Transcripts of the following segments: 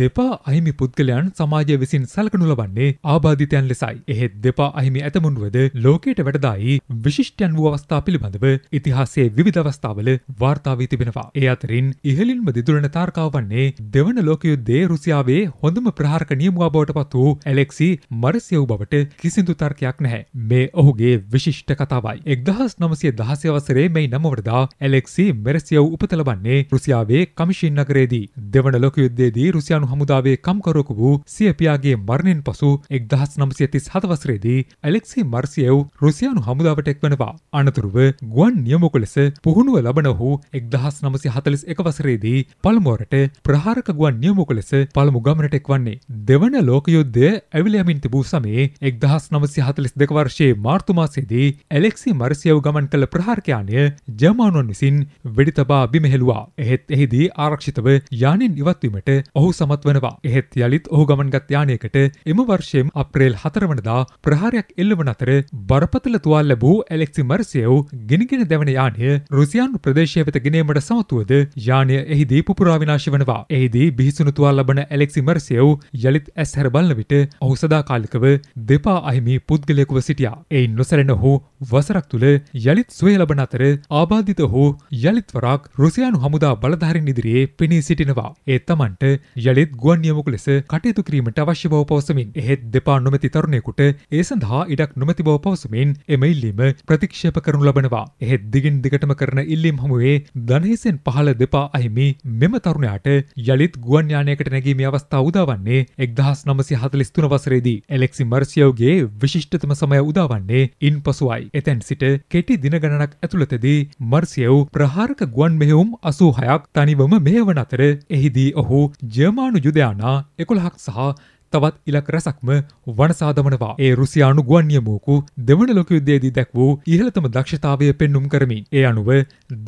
දෙපා අහිමි පුද්ගලයන් සමාජය විසින් සලකනු ලබන්නේ ආබාධිතයන් ලෙසයි. එහෙත් දෙපා අහිමි ඇතමුණුවද ලෝකයට වැඩදායි විශිෂ්ටයන් වූ අවස්ථා පිළිබඳව ඉතිහාසයේ විවිධ අවස්ථාවල වාර්තා වී තිබෙනවා. ඒ අතරින් ඉහළින්ම දිදුලන තාරකාව වන්නේ දෙවන ලෝකයුද්ධයේ රුසියාවේ හොඳම ප්‍රහාරක නියමුවා බවට පත් වූ ඇලෙක්සි මරසියව් බවට කිසිදු තර්කයක් නැහැ. මේ ඔහුගේ විශිෂ්ට කතාවයි. 1916 වසරේ මේ නමවරදා ඇලෙක්සි මෙරසියව් උපත ලබන්නේ රුසියාවේ කමිෂින් නගරයේදී. දෙවන ලෝකයුද්ධයේදී රුසියානු ඇමරිකානු හමුදාවේ කම්කරුවකු වූ සියපියාගේ මරණයෙන් පසු එක්දහස් නම්සියතිස් හතවසරේදී ඇලෙක්සි මර්සියව් රුසියානු හමුදාවට එක්වනවා. අනතුරුව ගුවන් නියමොකු ලෙස පුහුණුව ලබන හු එක්දහස් නමසි හතලිස් එකවසරේදී පළමුවරට ප්‍රහාරක ගුවන් නියමොකු ලෙස පළමු ගමනට එක්වන්නේ. දෙවන ලෝකයුද්ධය ඇවිලයමින් තිබූ සමයේ එක්දහස් නමසි හතලිස් දෙකවර්ශයේ මාර්තුමාසේදී ඇලෙක්සි මර්සියව් ගමන් කළ ප්‍රහාරකයානය ජර්මානුවන් විසින් වෙඩිතබා බිමහෙළුවා. එහෙත් එහිදී ආරක්ෂිතව යානෙන් ඉවත්වීමට ඔහු සමත් සමත් වනවා. එහෙත් යළිත් ඔහු ගමන්ගත් යානයකට එම වර්ෂයෙන් අප්‍රේල් 4 වනදා ප්‍රහාරයක් එල්ලවන අතර බරපතල තුවාල ලැබූ ඇලෙක්සි මර්සියෝ ගිනිගෙන දැවෙන යානය රුසියානු ප්‍රදේශය වෙත ගෙනීමට සමත්වද යානය එහිදී පුපුරා විනාශ වනවා. එහිදී බිහිසුණු තුවාල ලබන ඇලෙක්සි මර්සියෝ යළිත් ඇස් හැර බලන විට ඔහු සදාකාලිකව දෙපා අහිමි පුද්ගලයෙකුව සිටියා. එයින් නොසැලෙන ඔහු වසරක් තුළ යළිත් සුවය ලබන අතර ආබාධිත ඔහු යළිත් වරක් රුසියානු හමුදා බලධාරීන් ඉදිරියේ පෙනී සිටිනවා. ඒ තමන්ට යළිත් අතරිත් ගුවන් නියමකු ලෙස කටයුතු කිරීමට අවශ්‍ය බව පවසමින් එහෙත් දෙපා නොමැති තරුණයෙකුට ඒ සඳහා ඉඩක් නොමැති බව පවසමින් එම ඉල්ලීම ප්‍රතික්ෂේප කරනු ලබනවා. එහෙත් දිගින් දිගටම කරන ඉල්ලීම් හමුවේ දනහිසෙන් පහළ දෙපා අහිමි මෙම තරුණයාට යළිත් ගුවන් යානයකට නැගීමේ අවස්ථාව උදාවන්නේ 1943 වසරේදී ඇලෙක්සි මර්සියෝගේ විශිෂ්ටතම සමය උදාවන්නේ ඉන්පසුයි. එතෙන් සිට කෙටි දින ගණනක් ඇතුළතදී මර්සියෝ ප්‍රහාරක ගුවන් මෙහෙයුම් 86ක් තනිවම මෙහෙවන අතර එහිදී ඔහු ජර්මන් යුදයානා එකොළහක් සහ තවත් ඉලක් රැසක්ම වනසාදමනවා. ඒ රුසියානු ගුවන් නියමුවකු දෙවන ලෝක යුද්ධයේදී දැක් වූ ඉහළතම දක්ෂතාවය පෙන්눔 කරමින්. ඒ අනුව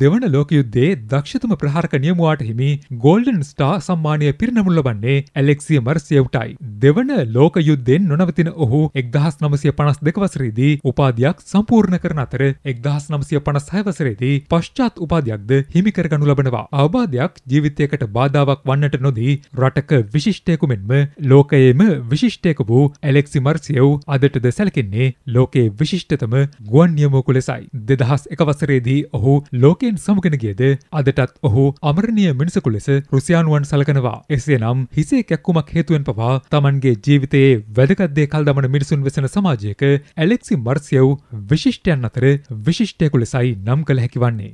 දෙවන ලෝක යුද්ධයේ දක්ෂතම ප්‍රහාරක නියමුවාට හිමි ගෝල්ඩන් ස්ටාර් සම්මානය පිරිනමු ලබන්නේ ඇලෙක්සිය මර්සියව්ටයි. දෙවන ලෝක යුද්ධයෙන් නොනවතින ඔහු 1952 වසරේදී උපාධියක් සම්පූර්ණ කරන අතර 1956 වසරේදී පශ්චාත් උපාධියක්ද හිමි කරගනු ලබනවා. අවබෝධයක් ජීවිතයකට බාධාවක් වන්නට නොදී රටක විශිෂ්ටයෙකු මෙන්ම ලෝකයේ එම විශිෂ්ටයක වූ ඇලෙක්සි මර්සියව් අදටද සැලකෙන්නේ ලෝකයේ විශිෂ්ටතම ගුවන් නියමෝකු ලෙසයි. දෙදහස් එකවසරේදී ඔහු ලෝකෙන් සමගෙනගේද අදටත් ඔහු අමරණය මිනිසකු ලෙස රුසියානුවන් සලකනවා. එසේ නම් හිසේ කැක්කුමක් හේතුවෙන් පවා තමන්ගේ ජීවිතයේ වැදකත්දේ කල් දමන මිනිසුන් වෙසෙන සමාජයක ඇලෙක්සි මර්සියව් විශිෂ්ටයන් අතර විශිෂ්ටයකු ලෙසයි නම් කළ හැකිවන්නේ.